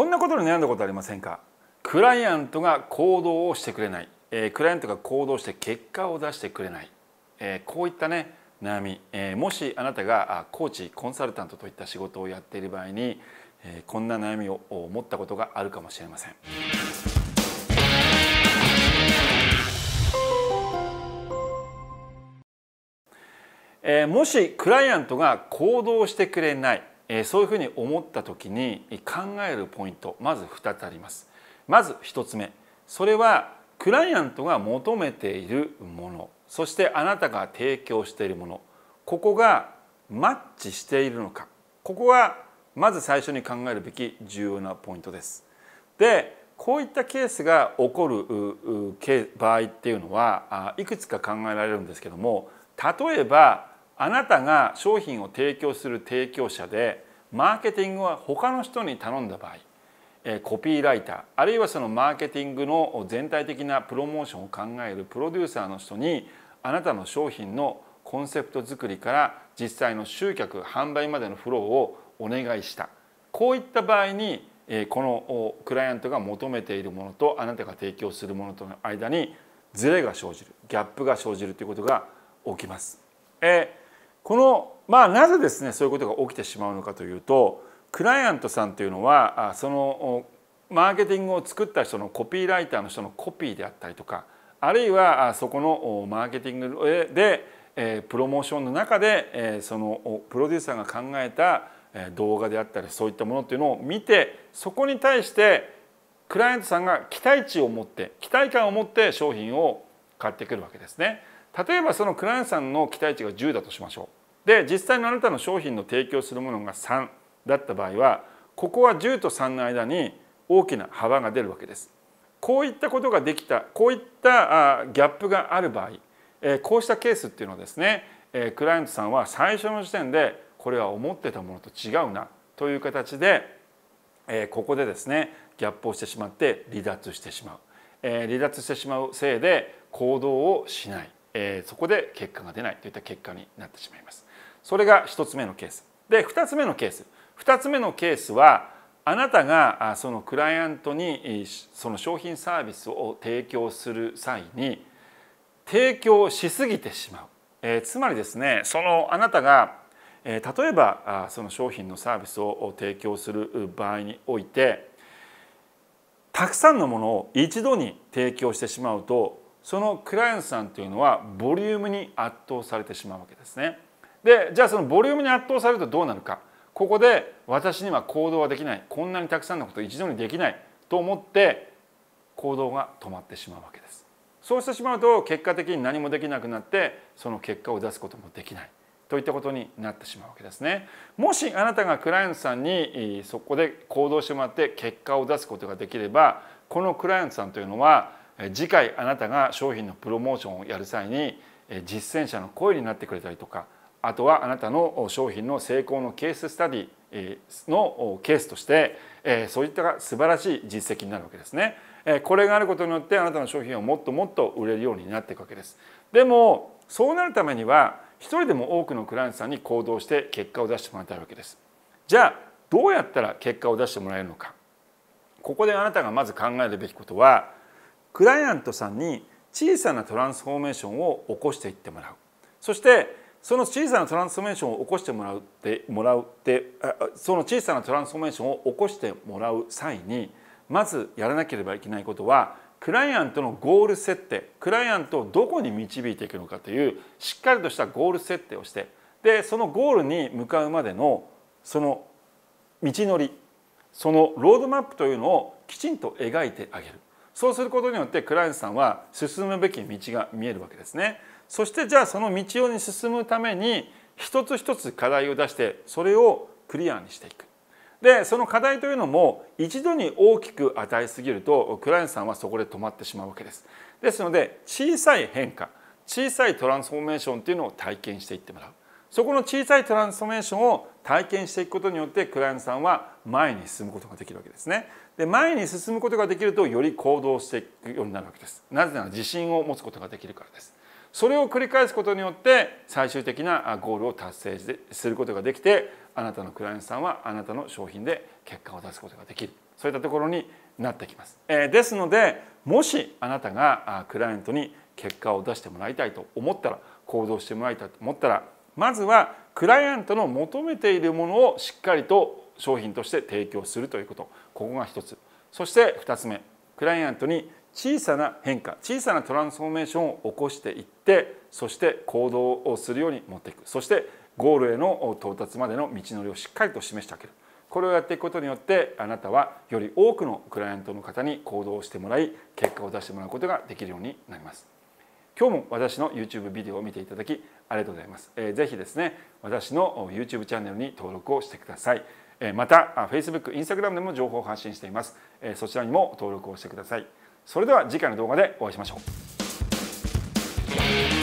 こんなことに悩んだことありませんかクライアントが行動をしてくれない、えー、クライアントが行動して結果を出してくれない、えー、こういったね悩み、えー、もしあなたがコーチコンサルタントといった仕事をやっている場合に、えこんな悩みを持ったことがあるかもしれません。えもしクライアントが行動してくれないえそういうふうに思った時に考えるポイントまず2つあります。まず1つ目それはクライアントが求めているものそしてあなたが提供しているものここがマッチしているのかここがまず最初に考えるべき重要なポイントです。でこういったケースが起こる場合っていうのはいくつか考えられるんですけども例えばあなたが商品を提供する提供者でマーケティングは他の人に頼んだ場合コピーライターあるいはそのマーケティングの全体的なプロモーションを考えるプロデューサーの人にあなたの商品のコンセプト作りから実際の集客販売までのフローをお願いしたこういった場合にこのクライアントが求めているものとあなたが提供するものとの間にズレが生じるギャップが生じるということが起きます。えーこのまあなぜですねそういうことが起きてしまうのかというとクライアントさんというのはそのマーケティングを作った人のコピーライターの人のコピーであったりとかあるいはそこのマーケティングでプロモーションの中でそのプロデューサーが考えた動画であったりそういったものっていうのを見てそこに対してクライアントさんが期待値を持って期待感を持って商品を買ってくるわけですね。例えばそのクライアントさんの期待値が10だとしましょうで実際のあなたの商品の提供するものが3だった場合はここは10と3の間に大きな幅が出るわけですこういったことができたこういったギャップがある場合こうしたケースっていうのはですねクライアントさんは最初の時点でこれは思ってたものと違うなという形でここでですねギャップをしてしまって離脱してしまう離脱してしまうせいで行動をしないえそこで結果が出ないといった結果になってしまいます。それが1つ目のケース。で2つ目のケース2つ目のケースはあなたがそのクライアントにその商品サービスを提供する際に提供しすぎてしまう、えー、つまりですねそのあなたが、えー、例えばその商品のサービスを提供する場合においてたくさんのものを一度に提供してしまうとそのクライアントさんというのはボリュームに圧倒されてしまうわけですね。でじゃあそのボリュームに圧倒されるとどうなるかここで私には行動はできないこんなにたくさんのこと一度にできないと思って行動が止まってしまうわけです。そうしてしまうと結果的に何もできなくなってその結果を出すこともできないといったことになってしまうわけですね。もしあなたがクライアントさんにそこで行動してもらって結果を出すことができればこのクライアントさんというのは次回あなたが商品のプロモーションをやる際に実践者の声になってくれたりとかあとはあなたの商品の成功のケーススタディのケースとしてそういった素晴らしい実績になるわけですね。これがあることによってあなたの商品をもっともっと売れるようになっていくわけです。でもそうなるためには一人でも多くのクライアントさんに行動して結果を出してもらいたいわけです。じゃあどうやったら結果を出してもらえるのかここであなたがまず考えるべきことはクライアントさんに小さなトランスフォーメーションを起こしていってもらうそしてその小さなトランスフォーメーションを起こしてもらうってもらうってその小さなトランスフォーメーションを起こしてもらう際にまずやらなければいけないことはクライアントのゴール設定クライアントをどこに導いていくのかというしっかりとしたゴール設定をしてでそのゴールに向かうまでのその道のりそのロードマップというのをきちんと描いてあげるそうすることによってクライアントさんは進むべき道が見えるわけですねそしてじゃあその道をに進むために一つ一つ課題を出してそれをクリアにしていくでその課題というのも一度に大きく与えすぎるとクライアントさんはそこで止まってしまうわけですですので小さい変化小さいトランスフォーメーションというのを体験していってもらうそこの小さいトランスフォーメーションを体験していくことによってクライアントさんは前に進むことができるわけですね。で前に進むことができるとより行動していくようになるわけです。なぜなら自信を持つことができるからです。それを繰り返すことによって最終的なゴールを達成することができてあなたのクライアントさんはあなたの商品で結果を出すことができるそういったところになってきます。えですのでもしあなたがクライアントに結果を出してもらいたいと思ったら行動してもらいたいと思ったらまずはクライアントの求めているものをしっかりと商品として提供するということここが1つそして2つ目クライアントに小さな変化小さなトランスフォーメーションを起こしていってそして行動をするように持っていくそしてゴールへの到達までの道のりをしっかりと示してあげるこれをやっていくことによってあなたはより多くのクライアントの方に行動してもらい結果を出してもらうことができるようになります。今日も私の YouTube ビデオを見ていただきありがとうございます。えー、ぜひですね私の YouTube チャンネルに登録をしてください。えー、また Facebook、Instagram でも情報を発信しています。えー、そちらにも登録をしてください。それでは次回の動画でお会いしましょう。